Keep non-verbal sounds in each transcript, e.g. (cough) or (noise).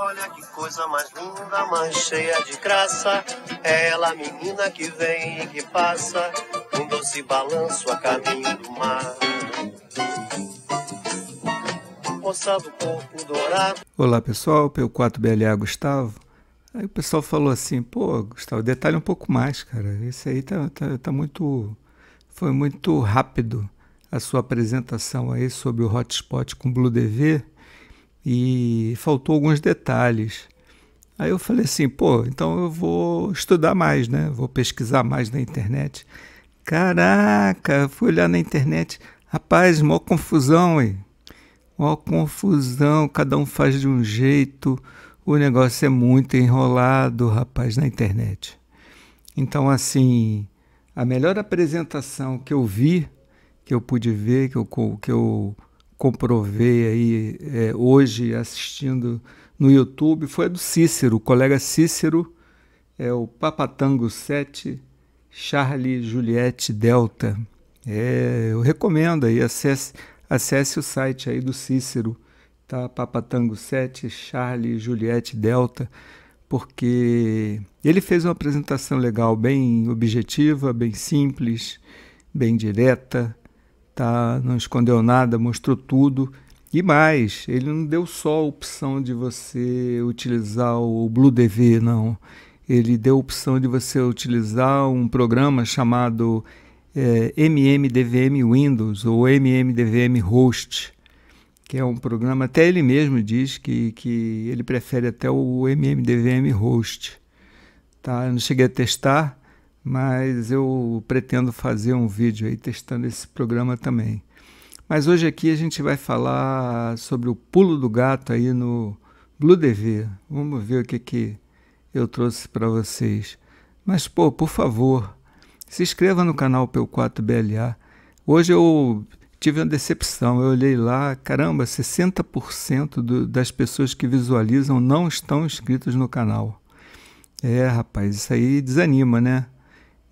Olha que coisa mais linda, mais cheia de graça. É ela, menina que vem e que passa, um doce balanço a caminho do mar. do corpo dourado. Olá pessoal, P4BLA Gustavo. Aí o pessoal falou assim, pô, Gustavo, detalhe um pouco mais, cara. Isso aí tá, tá, tá muito. Foi muito rápido a sua apresentação aí sobre o hotspot com Blue DV e faltou alguns detalhes. Aí eu falei assim, pô, então eu vou estudar mais, né? Vou pesquisar mais na internet. Caraca, fui olhar na internet. Rapaz, mó confusão, hein? Mó confusão, cada um faz de um jeito. O negócio é muito enrolado, rapaz, na internet. Então, assim, a melhor apresentação que eu vi, que eu pude ver, que eu, que eu comprovei aí é, hoje assistindo no YouTube foi a do Cícero, o colega Cícero, é o Papatango 7, Charlie Juliette Delta. É, eu recomendo aí, acesse, acesse o site aí do Cícero, tá? Papatango 7, Charlie Juliette Delta, porque ele fez uma apresentação legal, bem objetiva, bem simples, bem direta, tá? não escondeu nada, mostrou tudo. E mais, ele não deu só a opção de você utilizar o BlueDV, não. Ele deu a opção de você utilizar um programa chamado é, eh, MMDVM Windows ou MMDVM Host, que é um programa, até ele mesmo diz que, que ele prefere até o MMDVM Host. Tá? Eu não cheguei a testar, mas eu pretendo fazer um vídeo aí testando esse programa também. Mas hoje aqui a gente vai falar sobre o pulo do gato aí no Blue DV. Vamos ver o que, que eu trouxe para vocês. Mas, pô, por favor, se inscreva no canal PEU4BLA. Hoje eu tive uma decepção. Eu olhei lá, caramba, 60% do, das pessoas que visualizam não estão inscritas no canal. É, rapaz, isso aí desanima, né?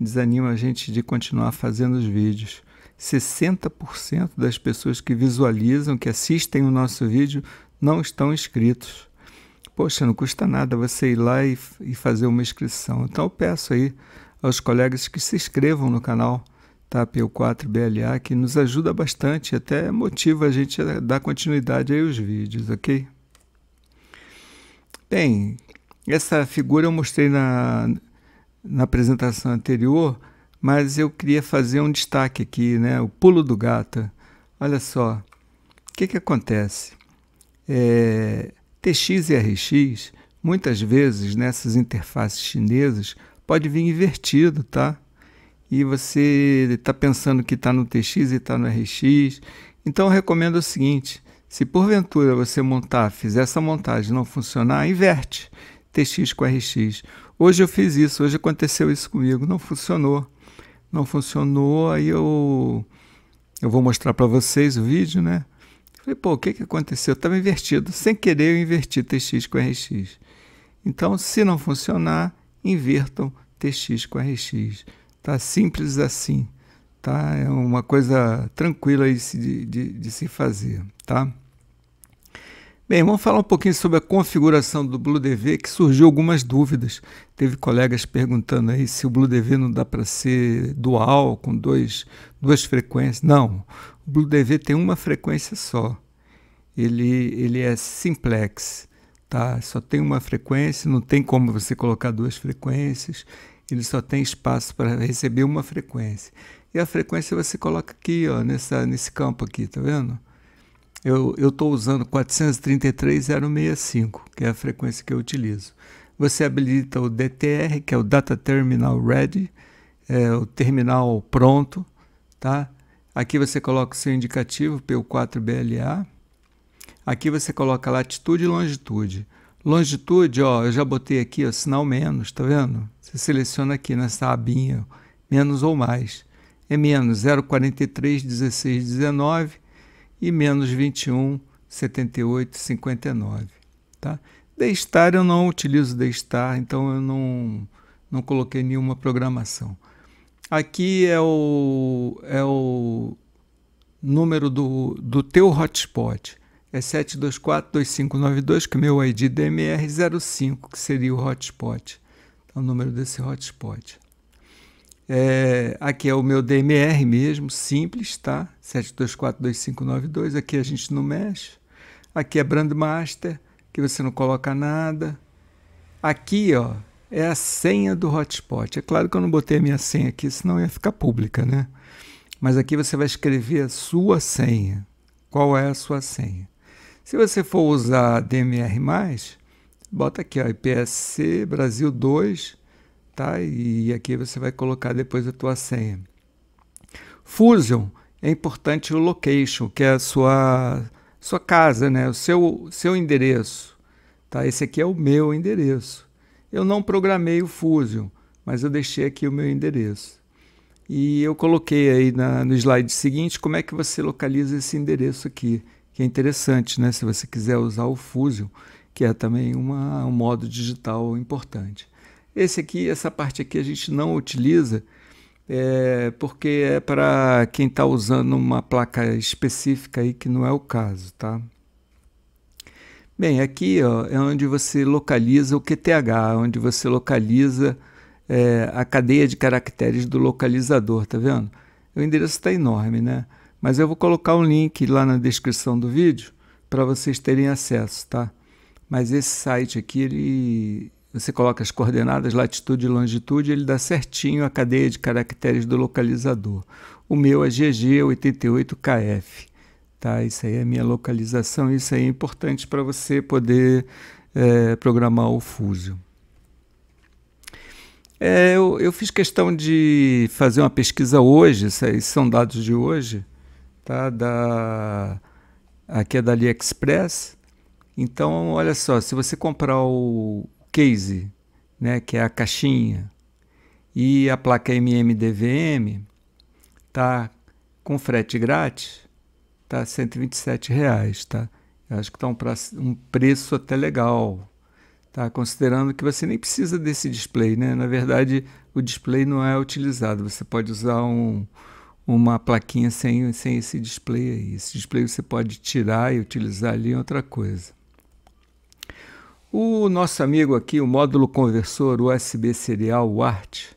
desanima a gente de continuar fazendo os vídeos. 60% das pessoas que visualizam, que assistem o nosso vídeo, não estão inscritos. Poxa, não custa nada você ir lá e, e fazer uma inscrição. Então eu peço aí aos colegas que se inscrevam no canal TAPEU4BLA, que nos ajuda bastante, até motiva a gente a dar continuidade aí aos vídeos, ok? Bem, essa figura eu mostrei na, na apresentação anterior, mas eu queria fazer um destaque aqui, né? O pulo do gato. Olha só, o que, que acontece? É, TX e RX, muitas vezes nessas interfaces chinesas, pode vir invertido, tá? E você está pensando que está no TX e está no RX. Então, eu recomendo o seguinte: se porventura você montar, fizer essa montagem não funcionar, inverte TX com RX. Hoje eu fiz isso, hoje aconteceu isso comigo, não funcionou. Não funcionou, aí eu eu vou mostrar para vocês o vídeo, né? Falei, pô, o que, que aconteceu? Estava invertido. Sem querer, eu inverti TX com RX. Então, se não funcionar, invertam TX com RX. Tá simples assim. Tá? É uma coisa tranquila de, de, de se fazer. Tá? Bem, vamos falar um pouquinho sobre a configuração do BlueDV, que surgiu algumas dúvidas. Teve colegas perguntando aí se o BlueDV não dá para ser dual, com dois, duas frequências. Não, o BlueDV tem uma frequência só. Ele, ele é simplex, tá? só tem uma frequência, não tem como você colocar duas frequências, ele só tem espaço para receber uma frequência. E a frequência você coloca aqui, ó, nessa, nesse campo aqui, tá vendo? Eu estou usando 433.065, que é a frequência que eu utilizo. Você habilita o DTR, que é o Data Terminal Ready, é, o terminal pronto, tá? Aqui você coloca o seu indicativo, PU4BLA. Aqui você coloca latitude e longitude. Longitude, ó, eu já botei aqui, ó, sinal menos, tá vendo? Você seleciona aqui nessa abinha, menos ou mais. É menos 0,43, 16, 19 e menos 21, 78, 59. Tá? Daystar eu não utilizo Daystar, então eu não, não coloquei nenhuma programação. Aqui é o, é o número do, do teu hotspot. É 724-2592, que é meu ID DMR05, que seria o hotspot. Então, o número desse hotspot. É, aqui é o meu DMR mesmo, simples, tá? 724-2592. Aqui a gente não mexe. Aqui é Brandmaster, que você não coloca nada. Aqui, ó, é a senha do hotspot. É claro que eu não botei a minha senha aqui, senão ia ficar pública, né? Mas aqui você vai escrever a sua senha. Qual é a sua senha? Se você for usar DMR+, bota aqui, ó, IPSC Brasil 2 tá? E aqui você vai colocar depois a tua senha. Fusion é importante o location, que é a sua sua casa, né? O seu seu endereço, tá? Esse aqui é o meu endereço. Eu não programei o Fusion, mas eu deixei aqui o meu endereço. E eu coloquei aí na, no slide seguinte como é que você localiza esse endereço aqui, que é interessante, né? Se você quiser usar o Fusion, que é também uma, um modo digital importante. Esse aqui, essa parte aqui a gente não utiliza, é, porque é para quem está usando uma placa específica aí que não é o caso, tá? Bem, aqui ó, é onde você localiza o QTH, é onde você localiza é, a cadeia de caracteres do localizador, tá vendo? O endereço está enorme, né? Mas eu vou colocar um link lá na descrição do vídeo para vocês terem acesso, tá? Mas esse site aqui, ele você coloca as coordenadas latitude e longitude, ele dá certinho a cadeia de caracteres do localizador. O meu é GG88KF. Tá? Isso aí é a minha localização, isso aí é importante para você poder é, programar o fuso. É, eu, eu, fiz questão de fazer uma pesquisa hoje, esses são dados de hoje, tá? da, aqui é da AliExpress. Então, olha só, se você comprar o case, né, que é a caixinha, e a placa MMDVM tá com frete grátis, tá R$ 127, reais, tá? Eu acho que tá um, um preço até legal, tá? Considerando que você nem precisa desse display, né? Na verdade, o display não é utilizado, você pode usar um, uma plaquinha sem, sem esse display aí. Esse display você pode tirar e utilizar ali em é outra coisa. O nosso amigo aqui, o módulo conversor USB serial WART,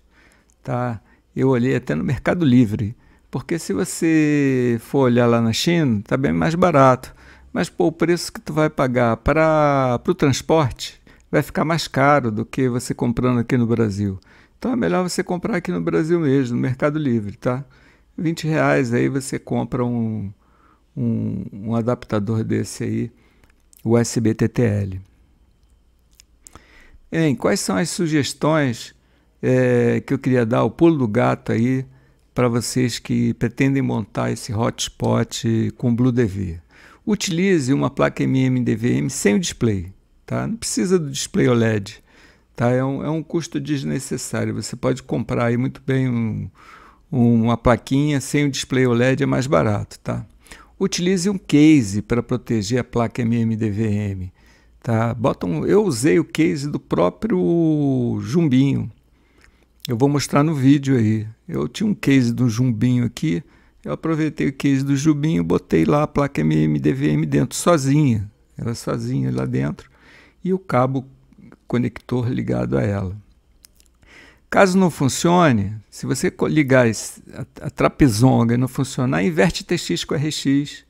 tá? Eu olhei até no Mercado Livre, porque se você for olhar lá na China, tá bem mais barato. Mas pô, o preço que tu vai pagar para o transporte vai ficar mais caro do que você comprando aqui no Brasil. Então é melhor você comprar aqui no Brasil mesmo, no Mercado Livre, tá? 20 reais aí você compra um, um, um adaptador desse aí, USB TTL. Hein, quais são as sugestões é, que eu queria dar, o pulo do gato aí, para vocês que pretendem montar esse hotspot com Blue DV? Utilize uma placa mm sem o display, tá? Não precisa do display OLED, tá? É um, é um custo desnecessário. Você pode comprar aí muito bem um, um, uma plaquinha sem o display OLED, é mais barato, tá? Utilize um case para proteger a placa mm Tá? um eu usei o case do próprio Jumbinho. Eu vou mostrar no vídeo aí. Eu tinha um case do Jumbinho aqui. Eu aproveitei o case do Jumbinho, botei lá a placa MMDVM dentro, sozinha. Ela sozinha lá dentro. E o cabo conector ligado a ela. Caso não funcione, se você ligar a, a trapezonga e não funcionar, inverte TX com RX,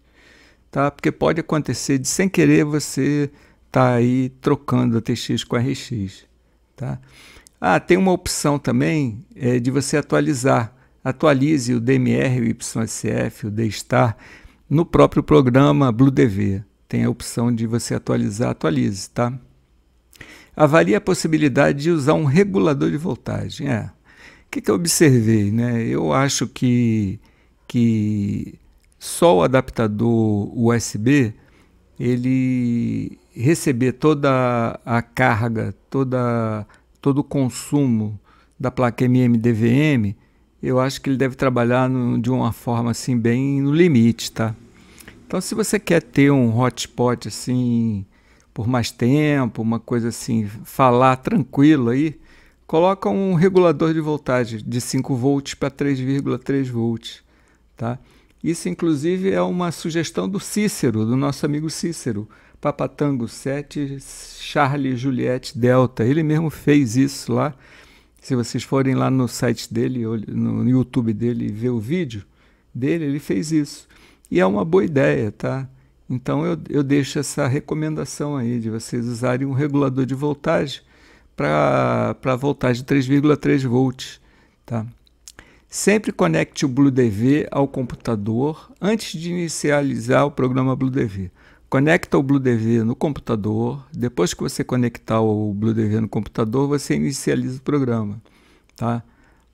tá? Porque pode acontecer de sem querer você está aí trocando a TX com a RX. Tá? Ah, tem uma opção também é, de você atualizar. Atualize o DMR, o YSF, o DSTAR no próprio programa BlueDV. Tem a opção de você atualizar, atualize, tá? Avalie a possibilidade de usar um regulador de voltagem. É. O que, que eu observei? Né? Eu acho que, que só o adaptador USB ele receber toda a carga, toda, todo o consumo da placa MMDVM, eu acho que ele deve trabalhar no, de uma forma assim bem no limite, tá? Então, se você quer ter um hotspot assim por mais tempo, uma coisa assim, falar tranquilo aí, coloca um regulador de voltagem de 5 volts para 3,3 volts, tá? Isso, inclusive, é uma sugestão do Cícero, do nosso amigo Cícero, Papatango 7, Charlie Juliette Delta. Ele mesmo fez isso lá. Se vocês forem lá no site dele, no YouTube dele, ver o vídeo dele, ele fez isso. E é uma boa ideia, tá? Então eu, eu deixo essa recomendação aí de vocês usarem um regulador de voltagem para a voltagem 3,3 volts, tá? Sempre conecte o BlueDV ao computador antes de inicializar o programa BlueDV. Conecta o BlueDV no computador. Depois que você conectar o BlueDV no computador, você inicializa o programa, tá?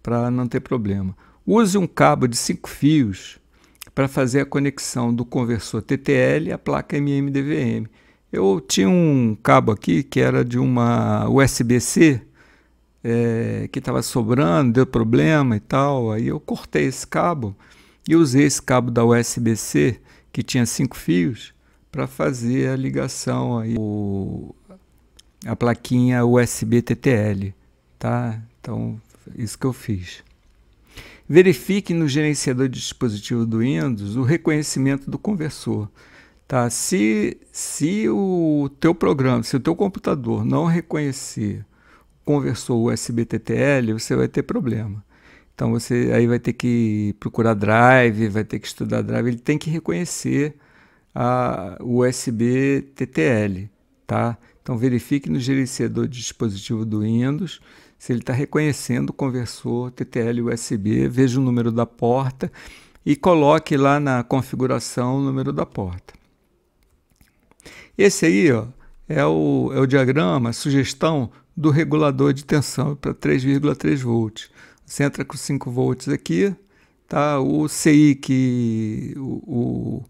Para não ter problema. Use um cabo de cinco fios para fazer a conexão do conversor TTL à placa MMDVM. Eu tinha um cabo aqui que era de uma USB-C, é, que estava sobrando, deu problema e tal. Aí eu cortei esse cabo e usei esse cabo da USB-C, que tinha cinco fios, para fazer a ligação aí, o, a plaquinha USB TTL, tá? Então, isso que eu fiz. Verifique no gerenciador de dispositivo do Windows o reconhecimento do conversor. Tá? Se, se o teu programa, se o teu computador não reconhecer Conversor USB-TTL, você vai ter problema. Então você aí vai ter que procurar drive, vai ter que estudar drive, ele tem que reconhecer a USB TTL, tá? Então verifique no gerenciador de dispositivo do Windows se ele está reconhecendo o conversor TTL USB, veja o número da porta e coloque lá na configuração o número da porta. Esse aí ó, é, o, é o diagrama, sugestão do regulador de tensão para 3,3 volts. Você entra com 5 volts aqui, tá? O CI que o,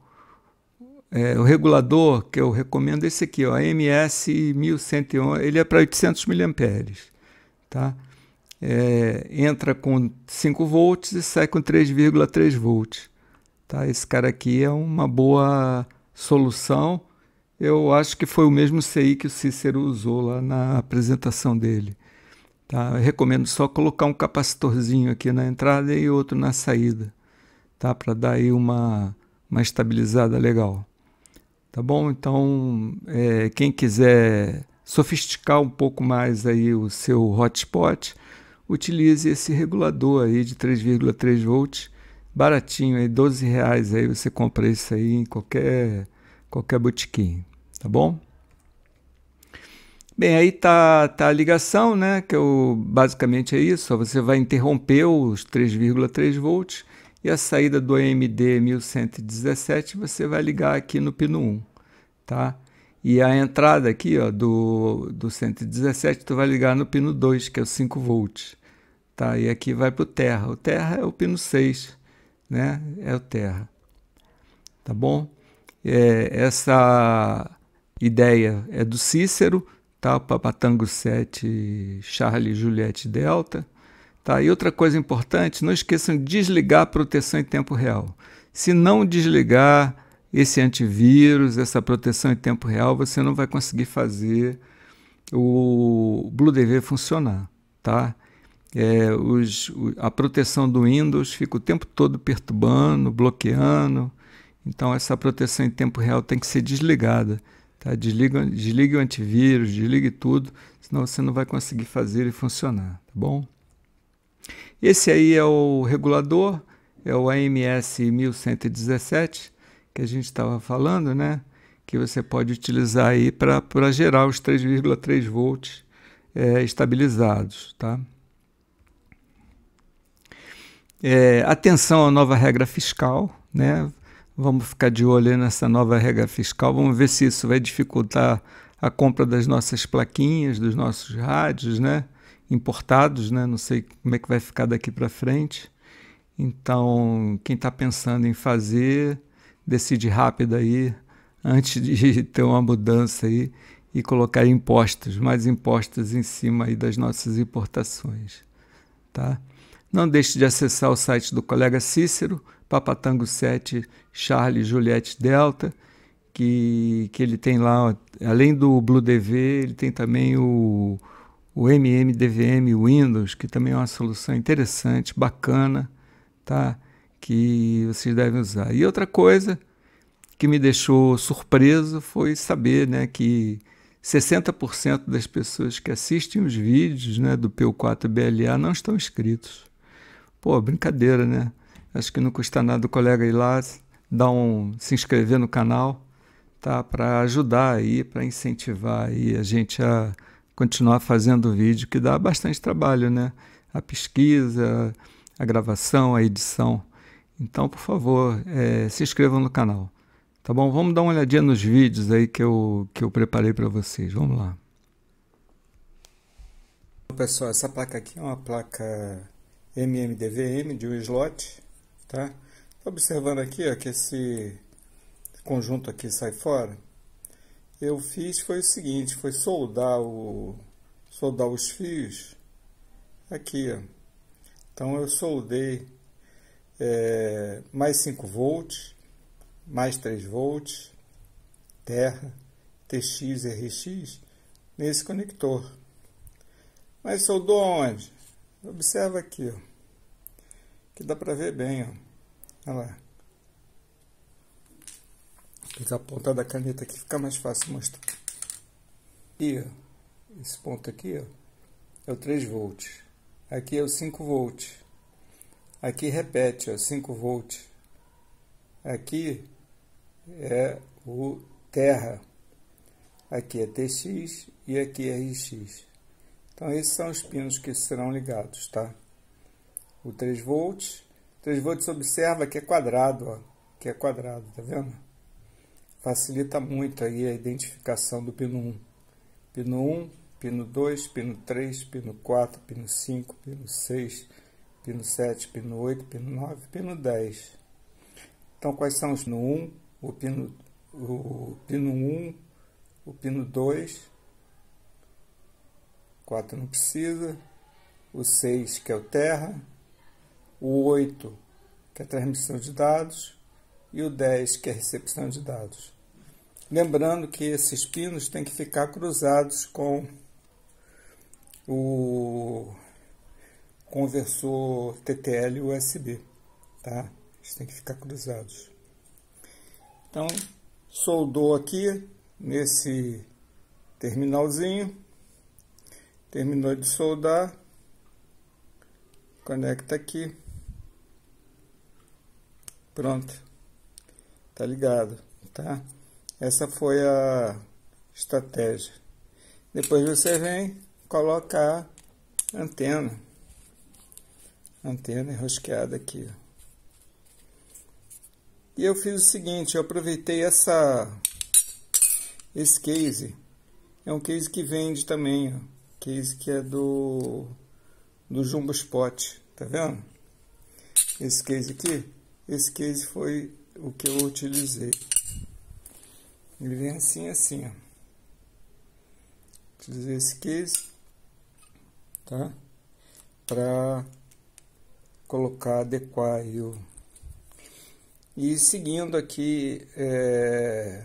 o, é, o regulador que eu recomendo é esse aqui, ó, MS 1101, ele é para 800 miliamperes, tá? É, entra com 5 volts e sai com 3,3 volts, tá? Esse cara aqui é uma boa solução eu acho que foi o mesmo CI que o Cícero usou lá na apresentação dele. Tá? recomendo só colocar um capacitorzinho aqui na entrada e outro na saída, tá? para dar aí uma, uma estabilizada legal. Tá bom? Então, é, quem quiser sofisticar um pouco mais aí o seu hotspot, utilize esse regulador aí de 3,3 volts, baratinho, aí, 12 reais aí você compra isso aí em qualquer qualquer botequim, tá bom? Bem, aí tá, tá a ligação, né? Que eu, é basicamente é isso. Você vai interromper os 3,3 volts e a saída do AMD 1117 você vai ligar aqui no pino 1, tá? E a entrada aqui ó, do, do 117 tu vai ligar no pino 2, que é o 5 volts, tá? E aqui vai para o terra. O terra é o pino 6, né? É o terra, tá bom? É, essa ideia é do Cícero, tá? Papatango 7, Charlie Juliette Delta. Tá? E outra coisa importante, não esqueçam de desligar a proteção em tempo real. Se não desligar esse antivírus, essa proteção em tempo real, você não vai conseguir fazer o BlueDV funcionar. Tá? É, os, a proteção do Windows fica o tempo todo perturbando, bloqueando. Então essa proteção em tempo real tem que ser desligada. Tá? Desliga, desligue o antivírus, desligue tudo, senão você não vai conseguir fazer ele funcionar, tá bom? Esse aí é o regulador, é o AMS 1117 que a gente estava falando, né? Que você pode utilizar aí para gerar os 3,3 volts é, estabilizados, tá? É, atenção à nova regra fiscal, né? Vamos ficar de olho nessa nova regra fiscal. Vamos ver se isso vai dificultar a compra das nossas plaquinhas, dos nossos rádios, né? Importados, né? Não sei como é que vai ficar daqui para frente. Então, quem está pensando em fazer, decide rápido aí, antes de (laughs) ter uma mudança aí e colocar impostos, mais impostos em cima aí das nossas importações, tá? Não deixe de acessar o site do colega Cícero Papatango 7 Charlie Juliette Delta, que, que ele tem lá, além do Blue DV, ele tem também o, o MMDVM Windows, que também é uma solução interessante, bacana, tá? que vocês devem usar. E outra coisa que me deixou surpreso foi saber né, que 60% das pessoas que assistem os vídeos né, do PU4BLA não estão inscritos. Pô, brincadeira, né? Acho que não custa nada o colega ir lá, dar um, se inscrever no canal, tá? Para ajudar aí, para incentivar aí a gente a continuar fazendo o vídeo, que dá bastante trabalho, né? A pesquisa, a gravação, a edição. Então, por favor, é, se inscrevam no canal. Tá bom? Vamos dar uma olhadinha nos vídeos aí que eu, que eu preparei para vocês. Vamos lá. Pessoal, essa placa aqui é uma placa MMDVM de um slot tá? Tô observando aqui, ó, que esse conjunto aqui sai fora. Eu fiz foi o seguinte, foi soldar o soldar os fios aqui, ó. Então eu soldei é, mais 5 volts, mais 3 volts, terra, TX e RX nesse conector. Mas soldou onde? Observa aqui, ó, que dá para ver bem, ó. Olha lá. Fica a ponta da caneta aqui, fica mais fácil mostrar. E ó, esse ponto aqui ó, é o 3 volts. Aqui é o 5 volts. Aqui repete, ó, 5 volts. Aqui é o terra. Aqui é TX e aqui é RX. Então esses são os pinos que serão ligados, tá? O 3 volts transvote, então, você observa que é quadrado, ó, que é quadrado, tá vendo? Facilita muito aí a identificação do pino 1. Pino 1, pino 2, pino 3, pino 4, pino 5, pino 6, pino 7, pino 8, pino 9, pino 10. Então, quais são os pino 1, o pino, o pino 1, o pino 2, 4 não precisa, o 6 que é o terra, o 8 que é transmissão de dados, e o 10, que é recepção de dados. Lembrando que esses pinos têm que ficar cruzados com o conversor TTL USB, tá? Eles têm que ficar cruzados. Então, soldou aqui nesse terminalzinho, terminou de soldar, conecta aqui. Pronto. Tá ligado, tá? Essa foi a estratégia. Depois você vem colocar antena. Antena enrosqueada aqui. E eu fiz o seguinte, eu aproveitei essa esse case. É um case que vende também, ó. Case que é do do Jumbo Spot, tá vendo? Esse case aqui esse case foi o que eu utilizei. Ele vem assim, assim, ó. Utilizei esse case, tá? Para colocar, adequar o... E seguindo aqui é,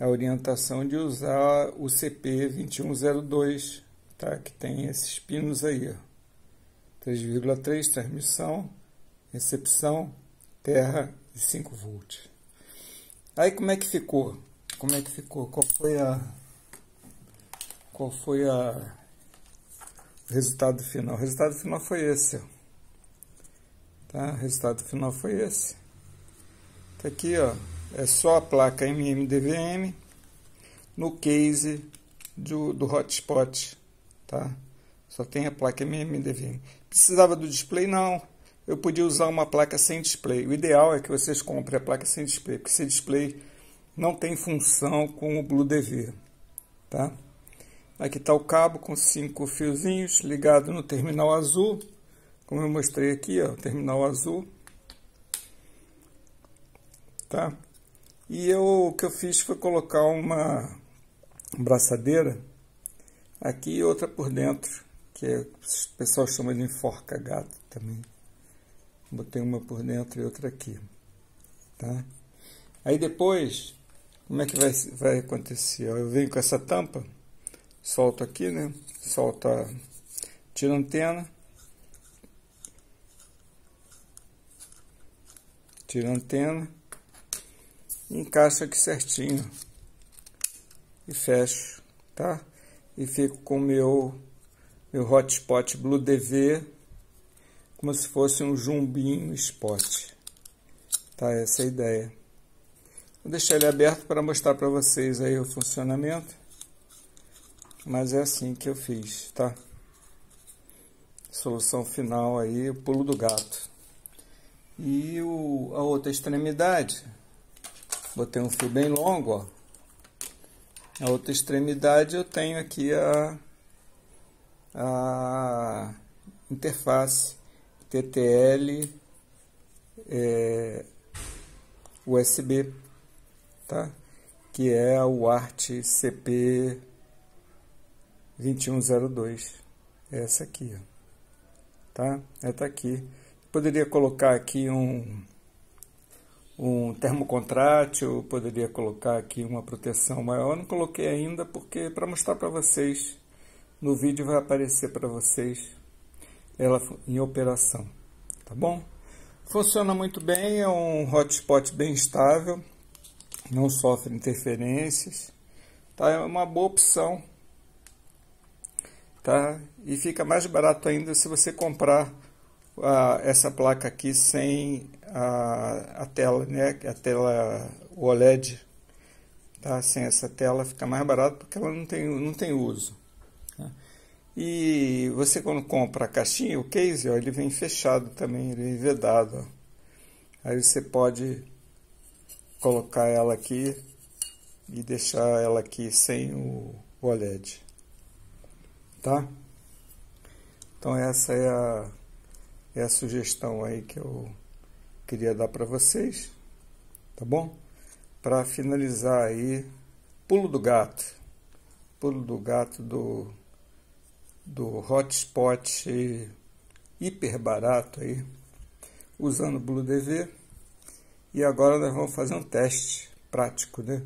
a orientação de usar o CP2102, tá? Que tem esses pinos aí, ó. 3,3 transmissão recepção, terra e 5 volts. Aí como é que ficou? Como é que ficou? Qual foi a qual foi a o resultado final? O resultado final foi esse. Tá? O resultado final foi esse. Tá aqui, ó, é só a placa MMDVM no case do, do hotspot, tá? Só tem a placa MMDVM. Precisava do display não eu podia usar uma placa sem display. O ideal é que vocês comprem a placa sem display, porque esse display não tem função com o Blue DV, tá? Aqui está o cabo com cinco fiozinhos ligado no terminal azul, como eu mostrei aqui, ó, terminal azul, tá? E eu, o que eu fiz foi colocar uma braçadeira aqui e outra por dentro, que o pessoal chama de enforca-gato também. Botei uma por dentro e outra aqui. Tá? Aí depois, como é que vai, vai acontecer? Eu venho com essa tampa, solto aqui, né? Solta, tira a antena. Tira a antena. Encaixa aqui certinho. E fecho, tá? E fico com o meu, meu hotspot Blue DV como se fosse um jumbinho spot. Tá, essa é a ideia. Vou deixar ele aberto para mostrar para vocês aí o funcionamento. Mas é assim que eu fiz, tá? Solução final aí, o pulo do gato. E o, a outra extremidade, botei um fio bem longo, ó. A outra extremidade eu tenho aqui a, a interface TTL é, USB, tá? que é a UART CP 2102, essa aqui, ó. tá? Ela tá aqui. Poderia colocar aqui um um termocontrátil, poderia colocar aqui uma proteção maior. não coloquei ainda porque é para mostrar para vocês no vídeo vai aparecer para vocês ela em operação, tá bom? Funciona muito bem, é um hotspot bem estável, não sofre interferências, tá? É uma boa opção, tá? E fica mais barato ainda se você comprar a, essa placa aqui sem a, a tela, né? A tela OLED, tá? Sem essa tela fica mais barato porque ela não tem, não tem uso. E você quando compra a caixinha, o case, ó, ele vem fechado também, ele vem é vedado. Ó. Aí você pode colocar ela aqui e deixar ela aqui sem o, o OLED. Tá? Então essa é a, é a sugestão aí que eu queria dar para vocês, tá bom? Para finalizar aí, pulo do gato, pulo do gato do do hotspot hiper barato aí, usando o BlueDV. E agora nós vamos fazer um teste prático, né?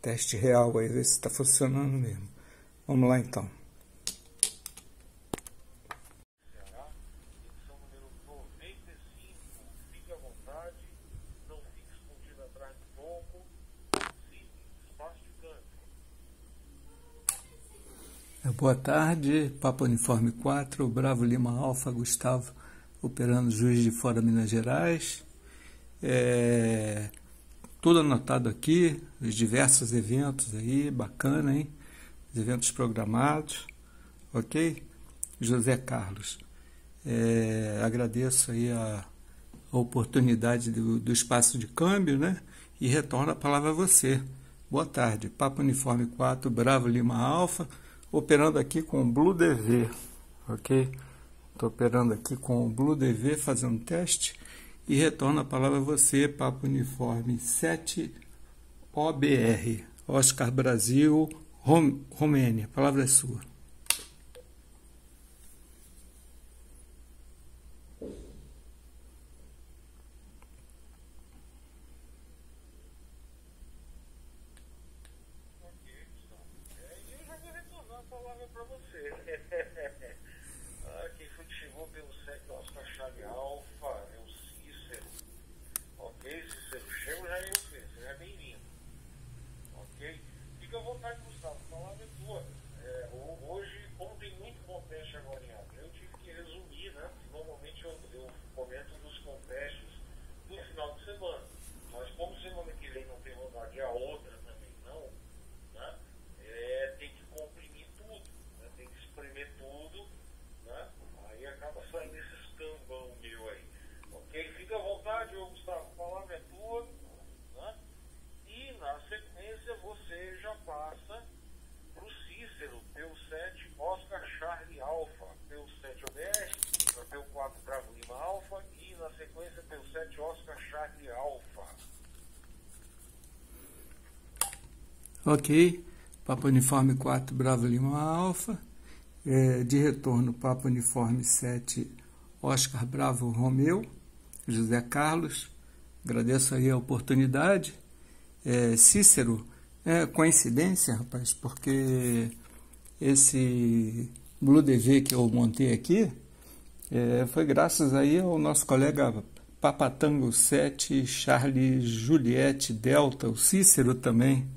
Teste real aí, ver se está funcionando mesmo. Vamos lá então. Boa tarde, Papo Uniforme 4, Bravo Lima Alfa, Gustavo, operando Juiz de Fora, Minas Gerais. É, tudo anotado aqui, os diversos eventos aí, bacana, hein? Os eventos programados, ok? José Carlos, é, agradeço aí a, a oportunidade do, do, espaço de câmbio, né? E retorno a palavra a você. Boa tarde, Papo Uniforme 4, Bravo Lima Alfa operando aqui com o BlueDV, ok? Estou operando aqui com o BlueDV, fazendo teste e retorno a palavra a você, Papo Uniforme 7 OBR, Oscar Brasil, Rom Romênia. A palavra é sua. Ok, Papa Uniforme 4, Bravo Lima Alfa, é, de retorno Papa Uniforme 7, Oscar Bravo Romeu, José Carlos, agradeço aí a oportunidade. É, Cícero, é coincidência, rapaz, porque esse Blue DV que eu montei aqui é, foi graças aí ao nosso colega Papatango 7, Charlie Juliette Delta, o Cícero também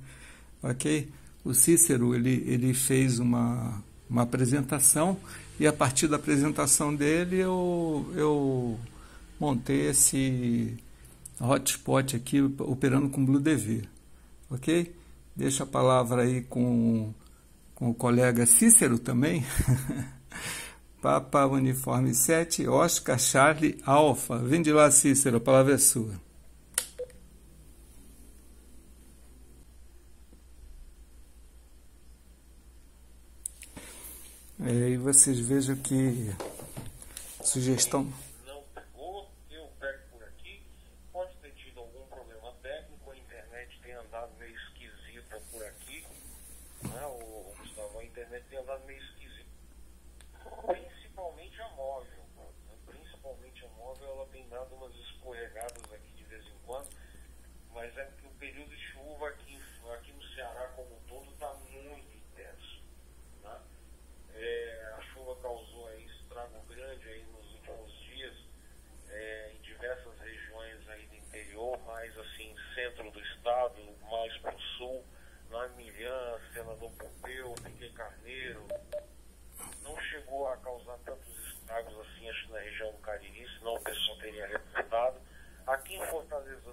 ok? O Cícero ele, ele fez uma, uma apresentação e a partir da apresentação dele eu, eu montei esse hotspot aqui operando com BlueDV, ok? Deixa a palavra aí com, com o colega Cícero também. (laughs) Papa Uniforme 7, Oscar Charlie Alfa. Vem de lá, Cícero, a palavra é sua. E aí vocês vejam que sugestão. Não pegou, eu pego por aqui. Pode ter tido algum problema técnico, a internet tem andado meio esquisita por aqui. Né? Gustavo, a internet tem andado meio esquisita. Principalmente a móvel. Né? Principalmente a móvel, ela tem dado umas escorregadas aqui de vez em quando. Mas é que o período de chuva aqui, aqui no Ceará centro do estado, mais para o sul, na Milhã, Senador Pompeu, Piquet Carneiro, não chegou a causar tantos estragos assim, acho, na região do Cariri, senão o pessoal teria reportado. Aqui em Fortaleza,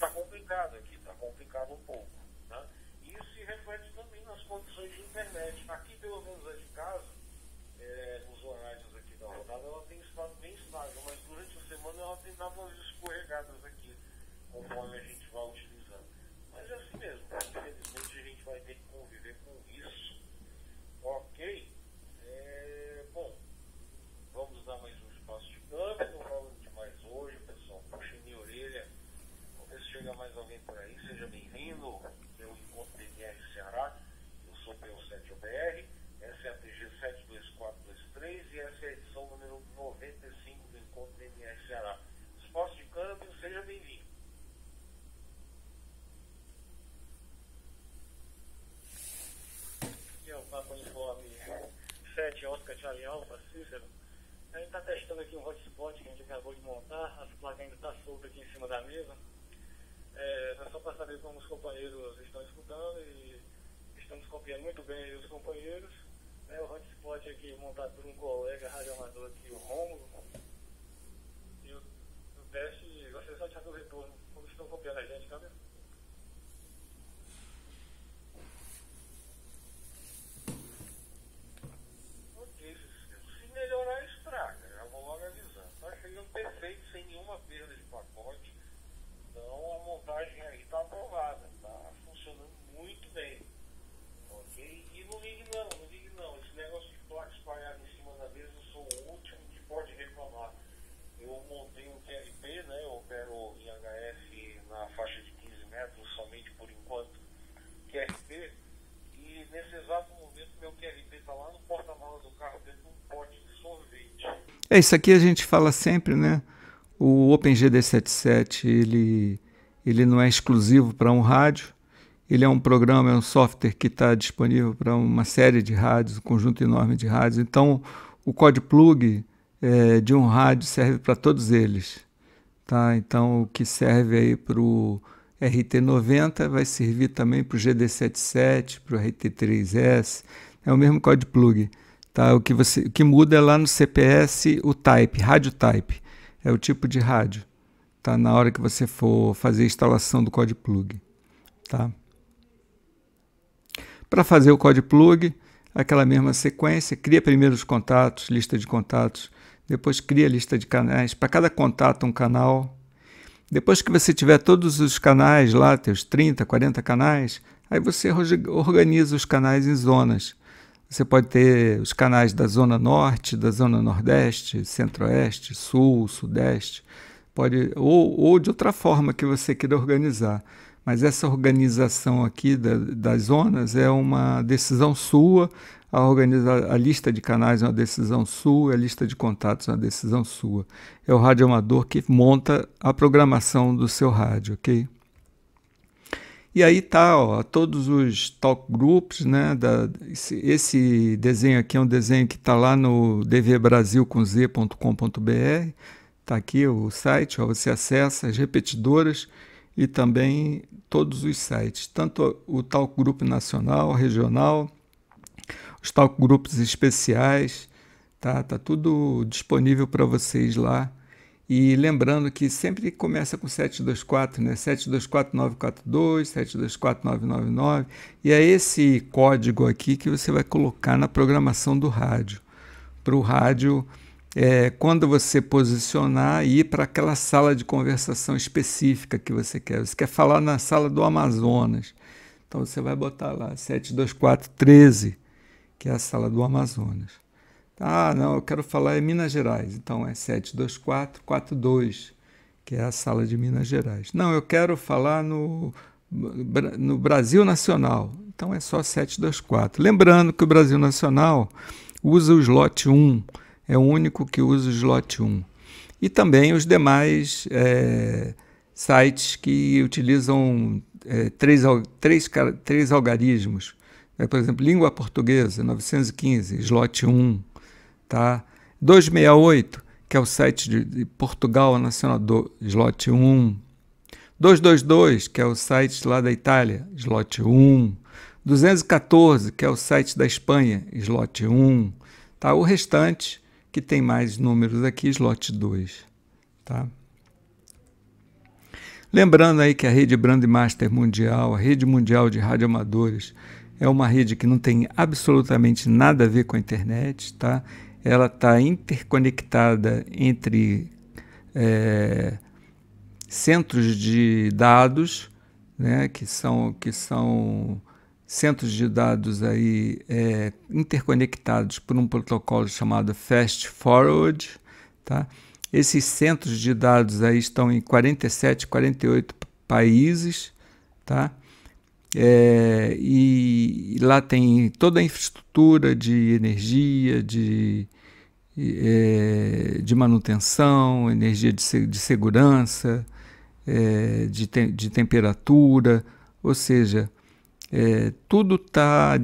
está complicado aqui, está complicado um pouco. Né? E isso se reflete também nas condições de internet. Aqui, pelo menos aqui de casa, é, os horários aqui da rodada, ela tem estado bem estável, mas durante a semana ela tem dado umas escorregadas aqui, conforme a gente vai utilizando. Mas é assim mesmo, infelizmente. por aí, seja bem-vindo ao encontro BNR Ceará. Eu sou o PO7 OBR, essa é a TG 72423 e essa é a edição número 95 do encontro BNR Ceará. Espaço de câmbio, seja bem-vindo. Aqui é o Papo Uniforme 7 Oscar Charlie Alfa Cícero. A gente está testando aqui um hotspot que a gente acabou de montar, a placa ainda está solta aqui em cima da mesa saber como os companheiros estão escutando e estamos copiando muito bem os companheiros. Né, o hotspot aqui montado por um colega radioamador aqui, o Romulo. E o, o teste, gostaria só de saber o retorno, como estão copiando a gente, tá vendo? E, não ligue não, não ligue não. Esse negócio de placa espalhada em cima da mesa, eu sou o último que pode reclamar. Eu montei um né? Eu opero em HF na faixa de 15 metros somente por enquanto. QRP. E nesse exato momento meu QRP está lá no porta do carro dentro um pote de sorvete. É isso aqui a gente fala sempre, né? O OpenGD77 ele, ele não é exclusivo para um rádio ele é um programa, é um software que está disponível para uma série de rádios, um conjunto enorme de rádios. Então, o código plug é, de um rádio serve para todos eles. Tá? Então, o que serve aí para o RT90 vai servir também para o GD77, para o RT3S. É o mesmo código plug. Tá? O, que você, o que muda é lá no CPS o type, rádio type. É o tipo de rádio tá? na hora que você for fazer a instalação do código plug. Tá? Para fazer o code plug, aquela mesma sequência, cria primeiro os contatos, lista de contatos, depois cria a lista de canais, para cada contato um canal. Depois que você tiver todos os canais lá, teus 30, 40 canais, aí você organiza os canais em zonas. Você pode ter os canais da Zona Norte, da Zona Nordeste, Centro-Oeste, Sul, Sudeste, pode, ou, ou de outra forma que você queira organizar mas essa organização aqui da, das zonas é uma decisão sua, a, organiza, a lista de canais é uma decisão sua, a lista de contatos é uma decisão sua. É o radioamador que monta a programação do seu rádio, ok? E aí tá, ó, todos os talk groups, né? Da, esse, esse, desenho aqui é um desenho que está lá no dvbrasilcomz.com.br, está aqui o site, ó, você acessa as repetidoras e também todos os sites, tanto o Talk grupo Nacional, Regional, os Talk Grupos Especiais, tá, tá tudo disponível para vocês lá. E lembrando que sempre começa com 724, né? 724-942, 724-999. E é esse código aqui que você vai colocar na programação do rádio, para o rádio é, quando você posicionar e ir para aquela sala de conversação específica que você quer. Você quer falar na sala do Amazonas. Então você vai botar lá 72413, que é a sala do Amazonas. Ah, não, eu quero falar em Minas Gerais. Então é 72442, que é a sala de Minas Gerais. Não, eu quero falar no, no Brasil Nacional. Então é só 724. Lembrando que o Brasil Nacional usa o slot 1 é o único que usa o slot 1. E também os demais é, sites que utilizam é, três, três, três algarismos. É, por exemplo, língua portuguesa, 915, slot 1. Tá? 268, que é o site de, de Portugal Nacional, do, slot 1. 222, que é o site lá da Itália, slot 1. 214, que é o site da Espanha, slot 1. Tá? O restante que tem mais números aqui, slot 2. Tá? Lembrando aí que a rede Brandmaster Mundial, a rede mundial de radioamadores, é uma rede que não tem absolutamente nada a ver com a internet, tá? Ela está interconectada entre é, centros de dados, né, que são, que são centros de dados aí é, interconectados por um protocolo chamado Fast Forward, tá? Esses centros de dados aí estão em 47, 48 países, tá? É, e, lá tem toda a infraestrutura de energia, de, é, de manutenção, energia de, de segurança, é, de, te, de temperatura, ou seja, é, tudo está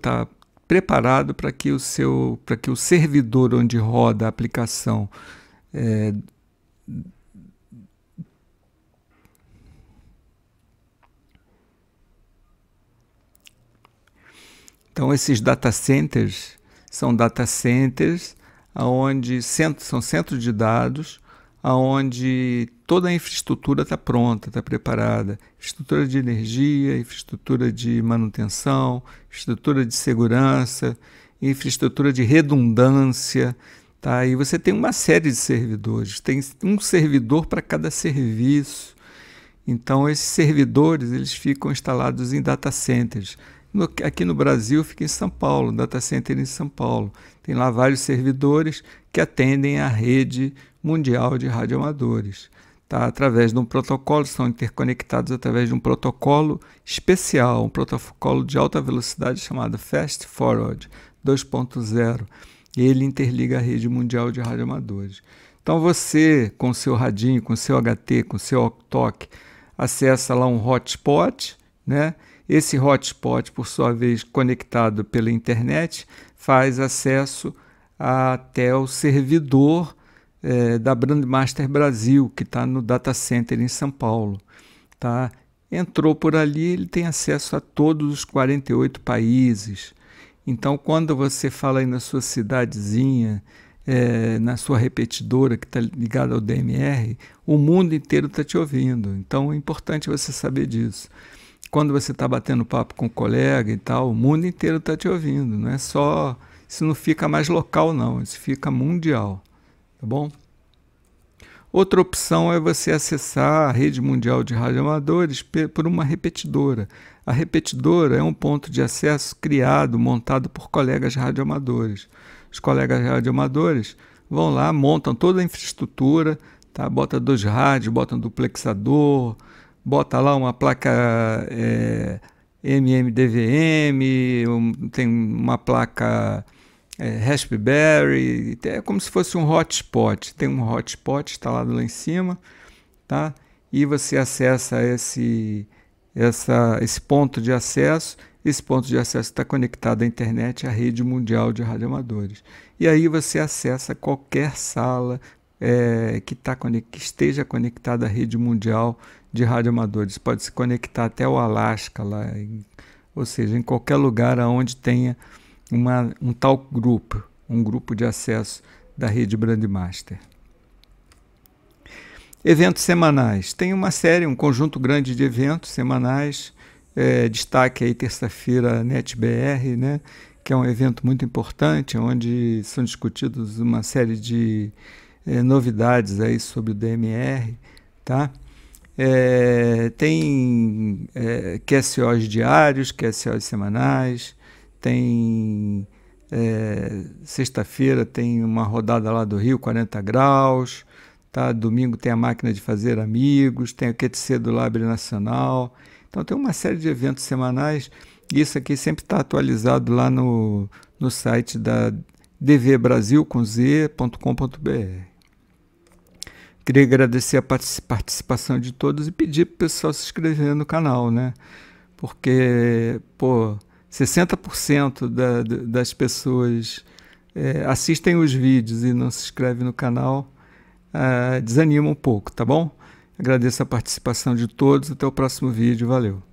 tá preparado para que o seu, para que o servidor onde roda a aplicação é, Então, esses data centers são data centers onde são centros de dados onde toda a infraestrutura está pronta, está preparada. Infraestrutura de energia, infraestrutura de manutenção, infraestrutura de segurança, infraestrutura de redundância. Tá? E você tem uma série de servidores, tem um servidor para cada serviço. Então, esses servidores eles ficam instalados em data centers. No, aqui no Brasil fica em São Paulo, data center em São Paulo. Tem lá vários servidores que atendem à rede Mundial de Radioamadores. Tá? Através de um protocolo, são interconectados através de um protocolo especial, um protocolo de alta velocidade chamado Fast Forward 2.0. Ele interliga a rede mundial de radioamadores. Então você, com seu radinho, com seu HT, com seu Octoc, acessa lá um hotspot, né? Esse hotspot, por sua vez, conectado pela internet, faz acesso até o servidor é, da Brandmaster Brasil, que está no data center em São Paulo. Tá? Entrou por ali, ele tem acesso a todos os 48 países. Então, quando você fala aí na sua cidadezinha, é, na sua repetidora que está ligada ao DMR, o mundo inteiro está te ouvindo. Então, é importante você saber disso. Quando você está batendo papo com um colega e tal, o mundo inteiro está te ouvindo. Não é só. Isso não fica mais local, não. Isso fica mundial tá bom? Outra opção é você acessar a rede mundial de radioamadores por uma repetidora. A repetidora é um ponto de acesso criado, montado por colegas radioamadores. Os colegas radioamadores vão lá, montam toda a infraestrutura, tá? bota dois rádios, bota um duplexador, bota lá uma placa é, eh, MMDVM, um, tem uma placa é, Raspberry, é como se fosse um hotspot. Tem um hotspot instalado tá lá em cima, tá? E você acessa esse, essa, esse ponto de acesso. Esse ponto de acesso está conectado à internet, à rede mundial de radioamadores. E aí você acessa qualquer sala é, que, tá, que esteja conectada à rede mundial de radioamadores. Pode se conectar até o Alasca, lá, em, ou seja, em qualquer lugar onde tenha uma, um tal grupo, um grupo de acesso da rede Brandmaster. Eventos semanais. Tem uma série, um conjunto grande de eventos semanais. É, destaque aí terça-feira NetBR, né? que é um evento muito importante, onde são discutidos uma série de é, novidades aí sobre o DMR. Tá? É, tem é, QSOs diários, QSOs semanais, tem é, sexta-feira tem uma rodada lá do Rio, 40 graus, tá? Domingo tem a máquina de fazer amigos, tem o QTC do Labre Nacional. Então tem uma série de eventos semanais. Isso aqui sempre está atualizado lá no, no site da dvbrasil.com.br. Queria agradecer a participação de todos e pedir para o pessoal se inscrever no canal, né? Porque, pô, 60% da, das pessoas é, assistem os vídeos e não se inscrevem no canal, é, ah, desanima um pouco, tá bom? Agradeço a participação de todos. Até o próximo vídeo. Valeu!